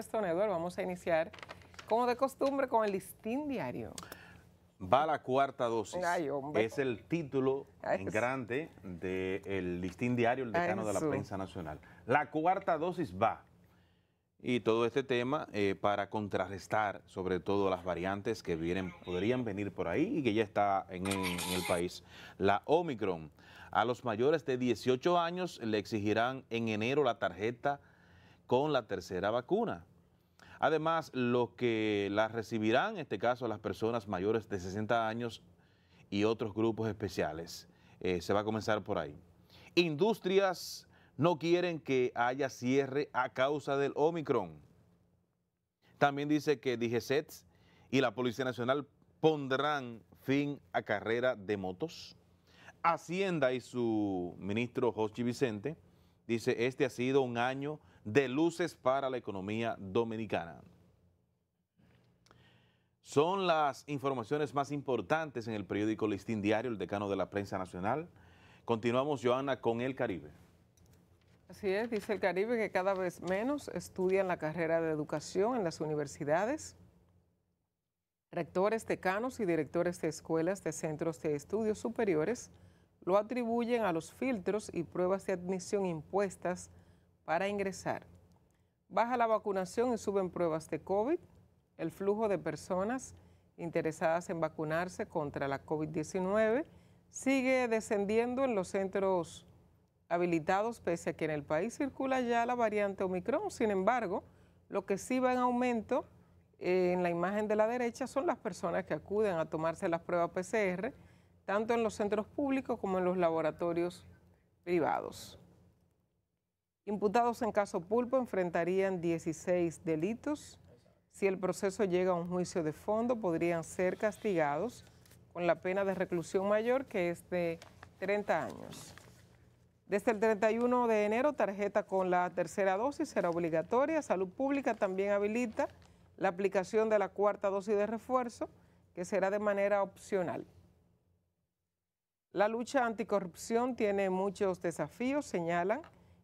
Esto Eduardo, vamos a iniciar, como de costumbre, con el listín diario. Va la cuarta dosis. es el título en grande del listín diario, el decano de la prensa nacional. La cuarta dosis va. Y todo este tema eh, para contrarrestar sobre todo las variantes que vienen, podrían venir por ahí y que ya está en el país. La Omicron. A los mayores de 18 años le exigirán en enero la tarjeta con la tercera vacuna. Además, los que las recibirán, en este caso las personas mayores de 60 años y otros grupos especiales. Eh, se va a comenzar por ahí. Industrias no quieren que haya cierre a causa del Omicron. También dice que DGCET y la Policía Nacional pondrán fin a carrera de motos. Hacienda y su ministro José Vicente dice, este ha sido un año de luces para la economía dominicana. Son las informaciones más importantes en el periódico Listín Diario, el decano de la prensa nacional. Continuamos, Joana, con el Caribe. Así es, dice el Caribe que cada vez menos estudian la carrera de educación en las universidades. Rectores, decanos y directores de escuelas de centros de estudios superiores lo atribuyen a los filtros y pruebas de admisión impuestas para ingresar. Baja la vacunación y suben pruebas de COVID. El flujo de personas interesadas en vacunarse contra la COVID-19 sigue descendiendo en los centros habilitados, pese a que en el país circula ya la variante Omicron. Sin embargo, lo que sí va en aumento eh, en la imagen de la derecha son las personas que acuden a tomarse las pruebas PCR, tanto en los centros públicos como en los laboratorios privados. Imputados en caso pulpo enfrentarían 16 delitos. Si el proceso llega a un juicio de fondo, podrían ser castigados con la pena de reclusión mayor, que es de 30 años. Desde el 31 de enero, tarjeta con la tercera dosis será obligatoria. Salud Pública también habilita la aplicación de la cuarta dosis de refuerzo, que será de manera opcional. La lucha anticorrupción tiene muchos desafíos, señalan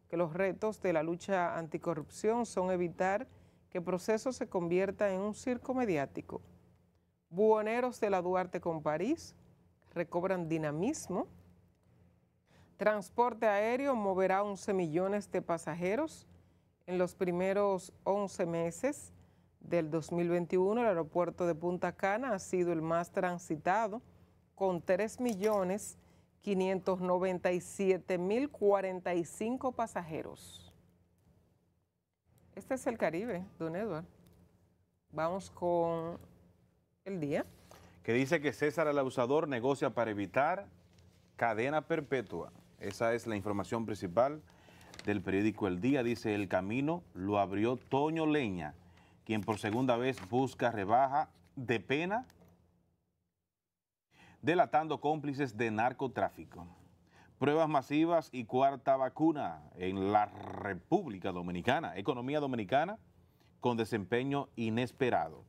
que los retos de la lucha anticorrupción son evitar que el proceso se convierta en un circo mediático. Buhoneros de la Duarte con París recobran dinamismo. Transporte aéreo moverá 11 millones de pasajeros en los primeros 11 meses del 2021. El aeropuerto de Punta Cana ha sido el más transitado con 3 millones 597.045 pasajeros. Este es el Caribe, don Edward. Vamos con el día. Que dice que César el abusador negocia para evitar cadena perpetua. Esa es la información principal del periódico El Día. Dice, el camino lo abrió Toño Leña, quien por segunda vez busca rebaja de pena delatando cómplices de narcotráfico. Pruebas masivas y cuarta vacuna en la República Dominicana. Economía dominicana con desempeño inesperado.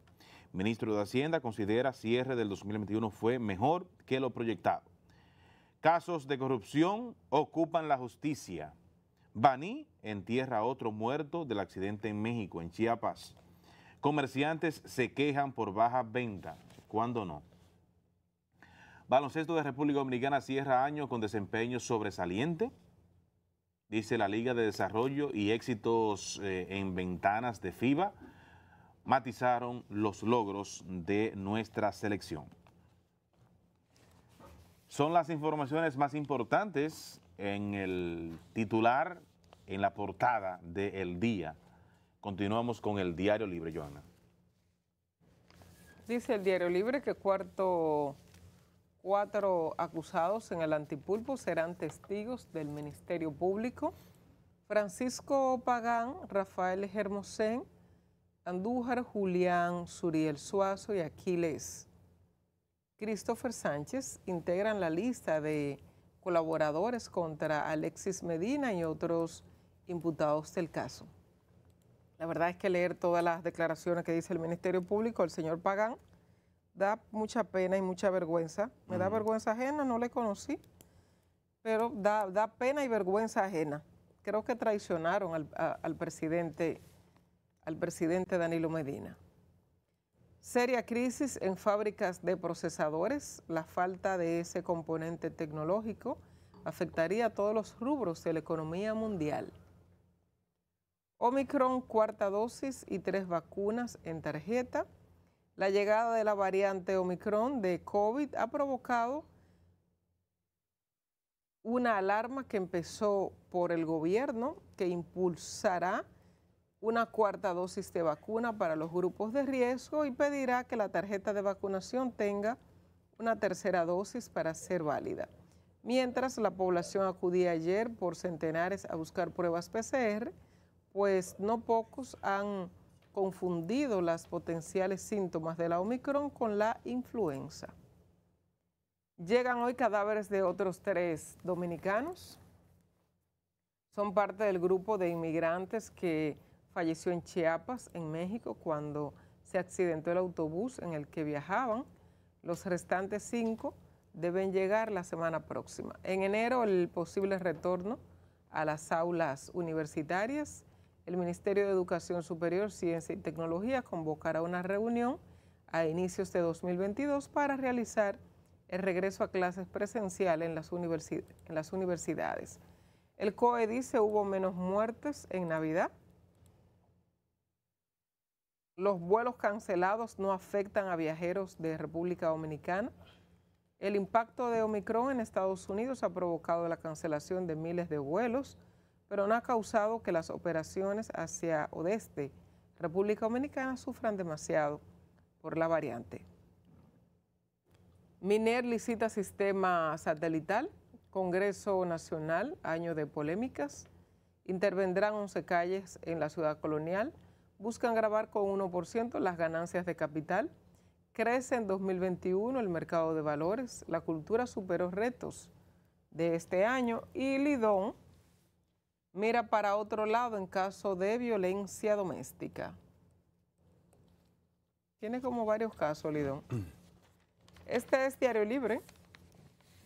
Ministro de Hacienda considera cierre del 2021 fue mejor que lo proyectado. Casos de corrupción ocupan la justicia. Baní entierra a otro muerto del accidente en México, en Chiapas. Comerciantes se quejan por baja venta. ¿Cuándo no? Baloncesto de República Dominicana cierra año con desempeño sobresaliente, dice la Liga de Desarrollo y éxitos eh, en ventanas de FIBA, matizaron los logros de nuestra selección. Son las informaciones más importantes en el titular, en la portada del Día. Continuamos con el Diario Libre, Joana. Dice el Diario Libre que cuarto cuatro acusados en el antipulpo serán testigos del Ministerio Público. Francisco Pagán, Rafael Germosén, Andújar, Julián, Suriel Suazo y Aquiles Christopher Sánchez integran la lista de colaboradores contra Alexis Medina y otros imputados del caso. La verdad es que leer todas las declaraciones que dice el Ministerio Público, el señor Pagán, da mucha pena y mucha vergüenza. Me da vergüenza ajena, no le conocí, pero da, pena y vergüenza ajena. Creo que traicionaron al presidente, al presidente Danilo Medina. Seria crisis en fábricas de procesadores. La falta de ese componente tecnológico afectaría a todos los rubros de la economía mundial. Omicron, cuarta dosis y tres vacunas en tarjeta. La llegada de la variante Omicron de COVID ha provocado una alarma que empezó por el gobierno que impulsará una cuarta dosis de vacuna para los grupos de riesgo y pedirá que la tarjeta de vacunación tenga una tercera dosis para ser válida. Mientras la población acudía ayer por centenares a buscar pruebas PCR, pues no pocos han confundido las potenciales síntomas de la Omicron con la influenza. Llegan hoy cadáveres de otros tres dominicanos. Son parte del grupo de inmigrantes que falleció en Chiapas, en México, cuando se accidentó el autobús en el que viajaban. Los restantes cinco deben llegar la semana próxima. En enero el posible retorno a las aulas universitarias el Ministerio de Educación Superior, Ciencia y Tecnología convocará una reunión a inicios de 2022 para realizar el regreso a clases presenciales en las, en las universidades. El COE dice hubo menos muertes en Navidad. Los vuelos cancelados no afectan a viajeros de República Dominicana. El impacto de Omicron en Estados Unidos ha provocado la cancelación de miles de vuelos pero no ha causado que las operaciones hacia Odeste, República Dominicana sufran demasiado por la variante. Miner licita sistema satelital, Congreso Nacional, año de polémicas. Intervendrán 11 calles en la ciudad colonial. Buscan grabar con 1% las ganancias de capital. Crece en 2021 el mercado de valores. La cultura superó retos de este año y Lidón mira para otro lado en caso de violencia doméstica. Tiene como varios casos, Lidón. Este es Diario Libre.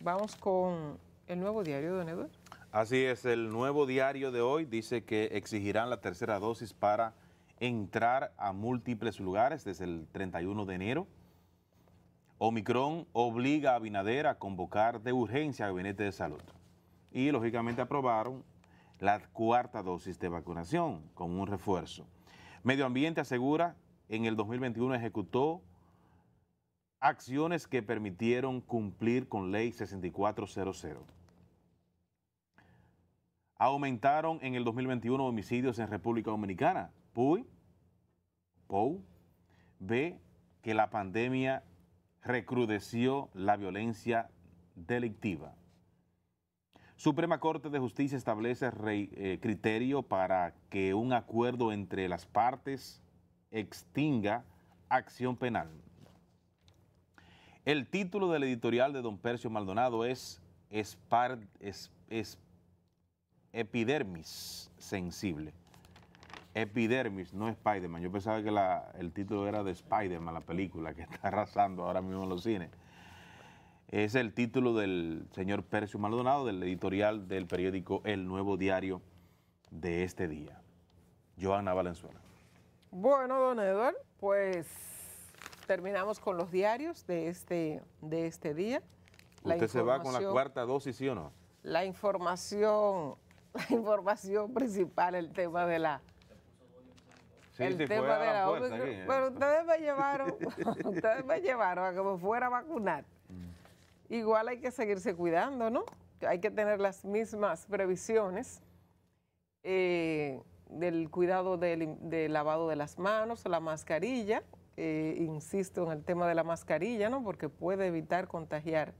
Vamos con el nuevo diario, don Eduardo. Así es, el nuevo diario de hoy dice que exigirán la tercera dosis para entrar a múltiples lugares desde el 31 de enero. Omicron obliga a Binader a convocar de urgencia al Gabinete de Salud. Y lógicamente aprobaron la cuarta dosis de vacunación con un refuerzo. Medio Ambiente asegura en el 2021 ejecutó acciones que permitieron cumplir con Ley 6400. Aumentaron en el 2021 homicidios en República Dominicana. PUI, POU, ve que la pandemia recrudeció la violencia delictiva. Suprema Corte de Justicia establece eh, criterio para que un acuerdo entre las partes extinga acción penal. El título del editorial de don Percio Maldonado es, Epidermis sensible. Epidermis, no Spider-Man. Yo pensaba que el título era de Spider-Man, la película que está arrasando ahora mismo en los cines. Es el título del señor Percio Maldonado, del editorial del periódico El Nuevo Diario de este día. Joana Valenzuela. Bueno, don Eduardo, pues terminamos con los diarios de este, de este día. ¿Usted se va con la cuarta dosis, sí o no? La información, la información principal, el tema de la... el tema de la... ustedes me llevaron, ustedes me llevaron a que fuera a vacunar igual hay que seguirse cuidando, ¿no? Hay que tener las mismas previsiones eh, del cuidado del, lavado de las manos, la mascarilla. Eh, insisto en el tema de la mascarilla, ¿no? Porque puede evitar contagiar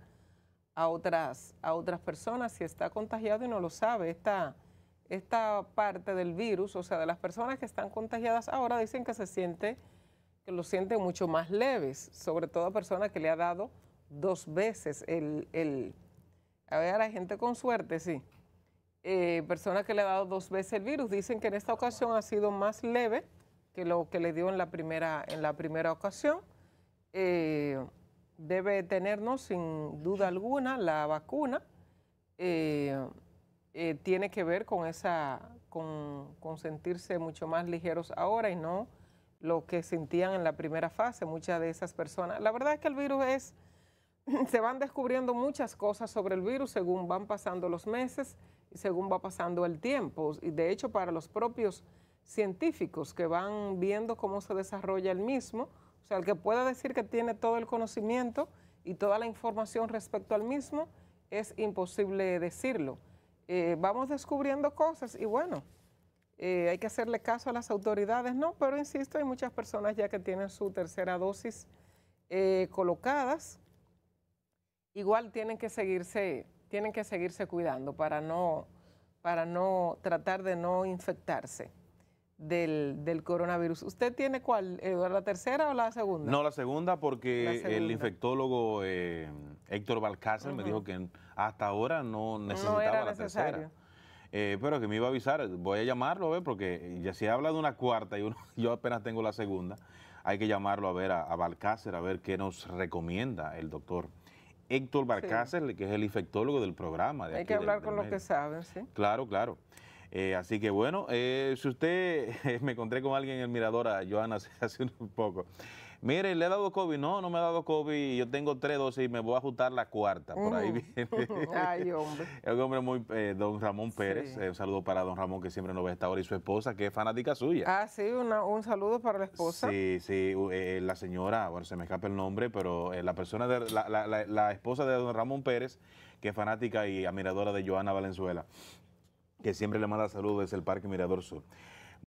a otras, a otras personas si está contagiado y no lo sabe. Esta, esta parte del virus, o sea, de las personas que están contagiadas ahora, dicen que se siente, que lo sienten mucho más leves, sobre todo a personas que le ha dado dos veces el, el a ver, hay gente con suerte, sí. Eh, personas que le ha dado dos veces el virus dicen que en esta ocasión ha sido más leve que lo que le dio en la primera, en la primera ocasión. Eh, debe tenernos sin duda alguna la vacuna. Eh, tiene que ver con esa, con, con sentirse mucho más ligeros ahora y no lo que sentían en la primera fase, muchas de esas personas. La verdad es que el virus es se van descubriendo muchas cosas sobre el virus según van pasando los meses y según va pasando el tiempo. Y de hecho, para los propios científicos que van viendo cómo se desarrolla el mismo, o sea, el que pueda decir que tiene todo el conocimiento y toda la información respecto al mismo, es imposible decirlo. Eh, vamos descubriendo cosas y bueno, eh, hay que hacerle caso a las autoridades, ¿no? Pero insisto, hay muchas personas ya que tienen su tercera dosis eh, colocadas igual tienen que seguirse, tienen que seguirse cuidando para no, para no tratar de no infectarse. Del, coronavirus. ¿Usted tiene cuál? ¿La tercera o la segunda? No, la segunda porque el infectólogo eh, Héctor Balcácer me dijo que hasta ahora no necesitaba la tercera. Eh, pero que me iba a avisar, voy a llamarlo a ver, porque ya se habla de una cuarta y yo apenas tengo la segunda, hay que llamarlo a ver a Balcácer, a ver qué nos recomienda el doctor. Héctor Barcácer, que es el infectólogo del programa. Hay que hablar con los que saben, sí. Claro, claro. Eh, así que bueno, eh, si usted, me encontré con alguien en el mirador a Joana hace un poco, mire, le he dado COVID. No, no me ha dado COVID. Yo tengo tres dosis y me voy a ajustar la cuarta. Por ahí viene. Ay, hombre. Es un hombre muy, eh, don Ramón Pérez. Eh, un saludo para don Ramón que siempre nos ve a esta hora y su esposa, que es fanática suya. Ah, sí, un saludo para la esposa. Sí, sí, eh, la señora, bueno, se me escapa el nombre, pero la persona, de, la, la esposa de don Ramón Pérez, que es fanática y admiradora de Joana Valenzuela que siempre le manda saludos desde el Parque Mirador Sur.